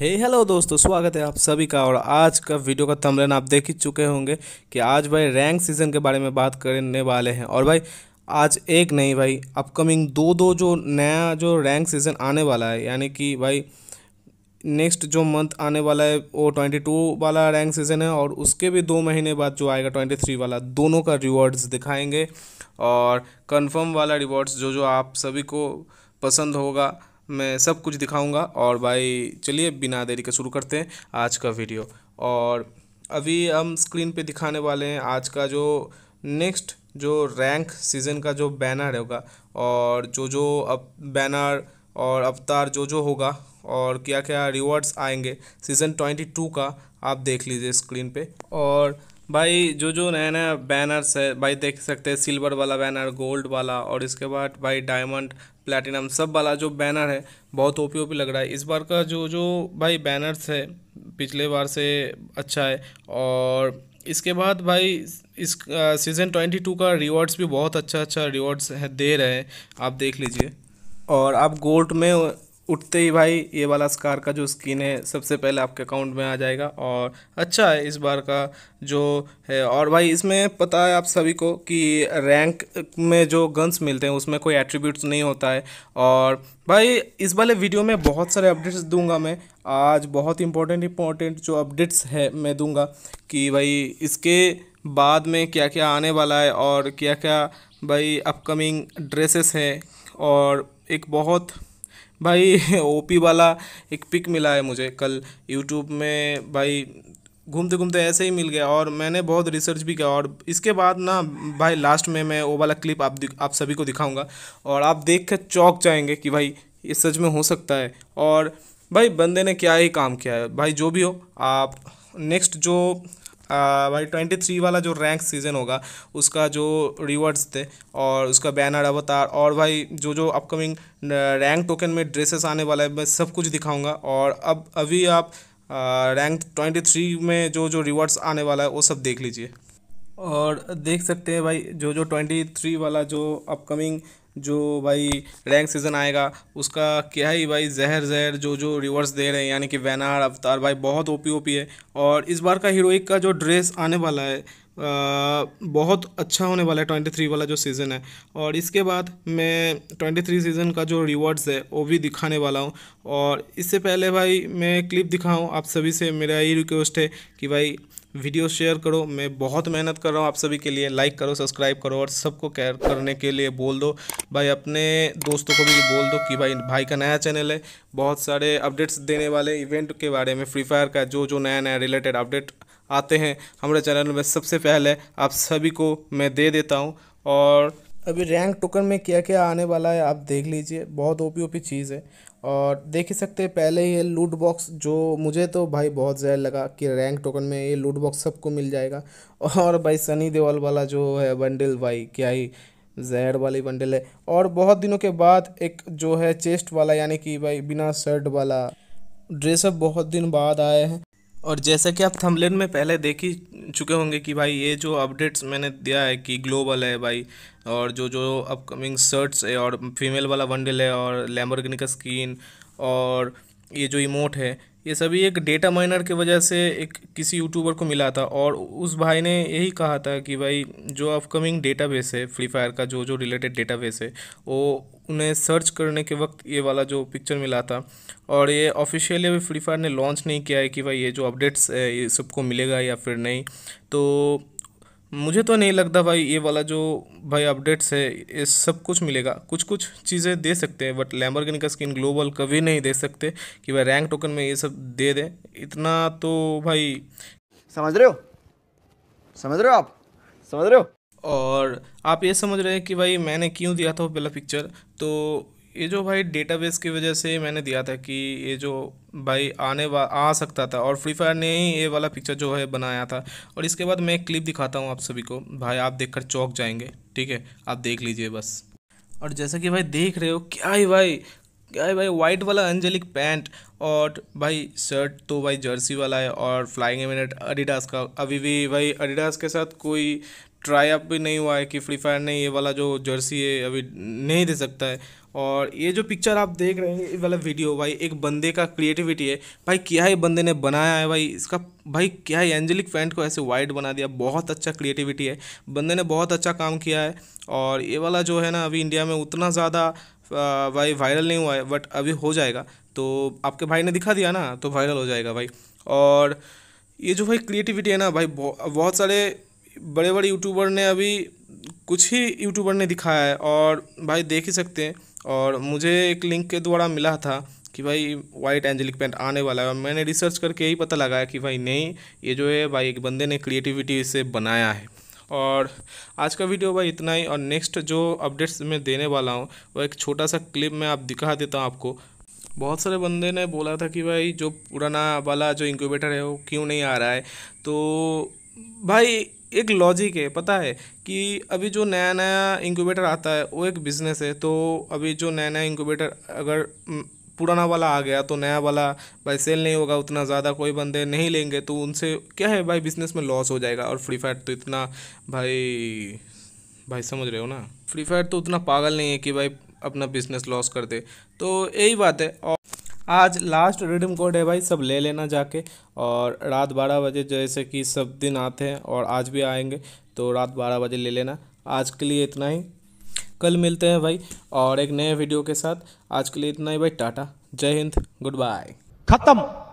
हे hey, hello दोस्तों स्वागत है आप सभी का और आज का वीडियो का थंबनेल आप देख ही चुके होंगे कि आज भाई रैंक सीज़न के बारे में बात करने वाले हैं और भाई आज एक नहीं भाई अपकमिंग दो दो जो नया जो रैंक सीज़न आने वाला है यानी कि भाई नेक्स्ट जो मंथ आने वाला है वो ट्वेंटी टू वाला रैंक सीज़न है और उसके भी दो महीने बाद जो आएगा ट्वेंटी थ्री वाला दोनों का रिवॉर्ड्स दिखाएंगे और कन्फर्म वाला रिवॉर्ड्स जो जो आप सभी को पसंद होगा मैं सब कुछ दिखाऊंगा और भाई चलिए बिना देरी के शुरू करते हैं आज का वीडियो और अभी हम स्क्रीन पे दिखाने वाले हैं आज का जो नेक्स्ट जो रैंक सीज़न का जो बैनर होगा और जो जो अब बैनर और अवतार जो जो होगा और क्या क्या रिवॉर्ड्स आएंगे सीज़न ट्वेंटी टू का आप देख लीजिए स्क्रीन पे और भाई जो जो नया नया बैनर्स है भाई देख सकते हैं सिल्वर वाला बैनर गोल्ड वाला और इसके बाद भाई डायमंड प्लेटिनम सब वाला जो बैनर है बहुत ओपी ओपी लग रहा है इस बार का जो जो भाई बैनर्स है पिछले बार से अच्छा है और इसके बाद भाई इस सीज़न ट्वेंटी टू का रिवॉर्ड्स भी बहुत अच्छा अच्छा रिवॉर्ड्स है दे रहे हैं आप देख लीजिए और आप गोल्ड में उठते ही भाई ये वाला स्कार का जो स्किन है सबसे पहले आपके अकाउंट में आ जाएगा और अच्छा है इस बार का जो है और भाई इसमें पता है आप सभी को कि रैंक में जो गन्स मिलते हैं उसमें कोई एट्रीब्यूट्स नहीं होता है और भाई इस वाले वीडियो में बहुत सारे अपडेट्स दूंगा मैं आज बहुत इंपॉर्टेंट इंपॉर्टेंट जो अपडेट्स है मैं दूँगा कि भाई इसके बाद में क्या क्या आने वाला है और क्या क्या भाई अपकमिंग ड्रेसेस है और एक बहुत भाई ओपी वाला एक पिक मिला है मुझे कल यूट्यूब में भाई घूमते घूमते ऐसे ही मिल गया और मैंने बहुत रिसर्च भी किया और इसके बाद ना भाई लास्ट में मैं वो वाला क्लिप आप आप सभी को दिखाऊंगा और आप देख कर चौक जाएंगे कि भाई ये सच में हो सकता है और भाई बंदे ने क्या ही काम किया है भाई जो भी हो आप नेक्स्ट जो भाई ट्वेंटी थ्री वाला जो रैंक सीज़न होगा उसका जो रिवर्ड्स थे और उसका बैनर अवतार और भाई जो जो अपकमिंग रैंक टोकन में ड्रेसेस आने वाला है मैं सब कुछ दिखाऊंगा और अब अभी आप रैंक ट्वेंटी थ्री में जो जो रिवर्ड्स आने वाला है वो सब देख लीजिए और देख सकते हैं भाई जो जो ट्वेंटी थ्री वाला जो अपकमिंग जो भाई रैंक सीज़न आएगा उसका क्या ही भाई जहर जहर जो जो रिवर्स दे रहे हैं यानी कि वैनार अवतार भाई बहुत ओपी ओपी है और इस बार का हीरोइक का जो ड्रेस आने वाला है बहुत अच्छा होने वाला है ट्वेंटी थ्री वाला जो सीज़न है और इसके बाद मैं ट्वेंटी थ्री सीज़न का जो रिवॉर्ड्स है वो भी दिखाने वाला हूँ और इससे पहले भाई मैं क्लिप दिखाऊँ आप सभी से मेरा यही रिक्वेस्ट है कि भाई वीडियो शेयर करो मैं बहुत मेहनत कर रहा हूँ आप सभी के लिए लाइक करो सब्सक्राइब करो और सबको केयर करने के लिए बोल दो भाई अपने दोस्तों को भी बोल दो कि भाई भाई का नया चैनल है बहुत सारे अपडेट्स देने वाले इवेंट के बारे में फ्री फायर का जो जो नया नया रिलेटेड अपडेट आते हैं हमारे चैनल में सबसे पहले आप सभी को मैं दे देता हूँ और अभी रैंक टोकन में क्या क्या आने वाला है आप देख लीजिए बहुत ओपी ओपी चीज़ है और देख ही सकते हैं पहले ये लूट बॉक्स जो मुझे तो भाई बहुत ज़्यादा लगा कि रैंक टोकन में ये लूट बॉक्स सबको मिल जाएगा और भाई सनी देवाल वाला जो है बंडल भाई क्या ही जहर वाली बंडल है और बहुत दिनों के बाद एक जो है चेस्ट वाला यानी कि भाई बिना शर्ट वाला ड्रेसअप बहुत दिन बाद आए हैं और जैसा कि आप थंबनेल में पहले देख ही चुके होंगे कि भाई ये जो अपडेट्स मैंने दिया है कि ग्लोबल है भाई और जो जो अपकमिंग शर्ट्स है और फीमेल वाला बंडल है और लैम्बोर्गिनी का स्किन और ये जो इमोट है ये सभी एक डेटा माइनर के वजह से एक किसी यूट्यूबर को मिला था और उस भाई ने यही कहा था कि भाई जो अपकमिंग डेटाबेस है फ्री फायर का जो जो रिलेटेड डेटाबेस है वो उन्हें सर्च करने के वक्त ये वाला जो पिक्चर मिला था और ये ऑफिशियली अभी फ्री फायर ने लॉन्च नहीं किया है कि भाई ये जो अपडेट्स है ये सबको मिलेगा या फिर नहीं तो मुझे तो नहीं लगता भाई ये वाला जो भाई अपडेट्स है ये सब कुछ मिलेगा कुछ कुछ चीज़ें दे सकते हैं बट लैम्बरगिनी का स्किन ग्लोबल कभी नहीं दे सकते कि भाई रैंक टोकन में ये सब दे दें इतना तो भाई समझ रहे हो समझ रहे हो आप समझ रहे हो और आप ये समझ रहे हैं कि भाई मैंने क्यों दिया था वो पहला पिक्चर तो ये जो भाई डेटाबेस की वजह से मैंने दिया था कि ये जो भाई आने वा आ सकता था और फ्री फायर ने ही ये वाला पिक्चर जो है बनाया था और इसके बाद मैं एक क्लिप दिखाता हूँ आप सभी को भाई आप देखकर चौक जाएंगे ठीक है आप देख लीजिए बस और जैसा कि भाई देख रहे हो क्या है भाई क्या है भाई वाइट वाला अंजलिक पैंट और भाई शर्ट तो भाई जर्सी वाला है और फ्लाइंग एमिनेट अडिडास का अभी भी भाई अडिडास के साथ कोई ट्राई अप भी नहीं हुआ है कि फ्री फायर ने ये वाला जो जर्सी है अभी नहीं दे सकता है और ये जो पिक्चर आप देख रहे हैं ये वाला वीडियो भाई एक बंदे का क्रिएटिविटी है भाई क्या ही बंदे ने बनाया है भाई इसका भाई क्या ही एंजेलिक फैंट को ऐसे वाइट बना दिया बहुत अच्छा क्रिएटिविटी है बंदे ने बहुत अच्छा काम किया है और ये वाला जो है ना अभी इंडिया में उतना ज़्यादा भाई वायरल नहीं हुआ है बट अभी हो जाएगा तो आपके भाई ने दिखा दिया ना तो वायरल हो जाएगा भाई और ये जो भाई क्रिएटिविटी है ना भाई बहुत सारे बड़े बड़े यूट्यूबर ने अभी कुछ ही यूट्यूबर ने दिखाया है और भाई देख ही सकते हैं और मुझे एक लिंक के द्वारा मिला था कि भाई वाइट एंजेलिक पेंट आने वाला है और मैंने रिसर्च करके यही पता लगाया कि भाई नहीं ये जो है भाई एक बंदे ने क्रिएटिविटी से बनाया है और आज का वीडियो भाई इतना ही और नेक्स्ट जो अपडेट्स मैं देने वाला हूँ वह एक छोटा सा क्लिप मैं आप दिखा देता हूँ आपको बहुत सारे बंदे ने बोला था कि भाई जो पुराना वाला जो इंक्यूबेटर है वो क्यों नहीं आ रहा है तो भाई एक लॉजिक है पता है कि अभी जो नया नया इंक्यूबेटर आता है वो एक बिज़नेस है तो अभी जो नया नया इंक्यूबेटर अगर पुराना वाला आ गया तो नया वाला भाई सेल नहीं होगा उतना ज़्यादा कोई बंदे नहीं लेंगे तो उनसे क्या है भाई बिज़नेस में लॉस हो जाएगा और फ्री फायर तो इतना भाई भाई समझ रहे हो ना फ्री फायर तो उतना पागल नहीं है कि भाई अपना बिज़नेस लॉस कर दे तो यही बात है और आज लास्ट रिडीम कोड है भाई सब ले लेना जाके और रात बारह बजे जैसे कि सब दिन आते हैं और आज भी आएंगे तो रात बारह बजे ले लेना आज के लिए इतना ही कल मिलते हैं भाई और एक नए वीडियो के साथ आज के लिए इतना ही भाई टाटा जय हिंद गुड बाय खत्म